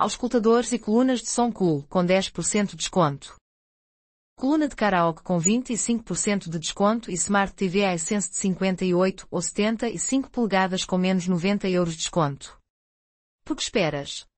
auscultadores e colunas de som cool com 10% de desconto. Coluna de karaoke com 25% de desconto e Smart TV iSense de 58 ou 75 polegadas com menos 90 euros de desconto. Porque esperas?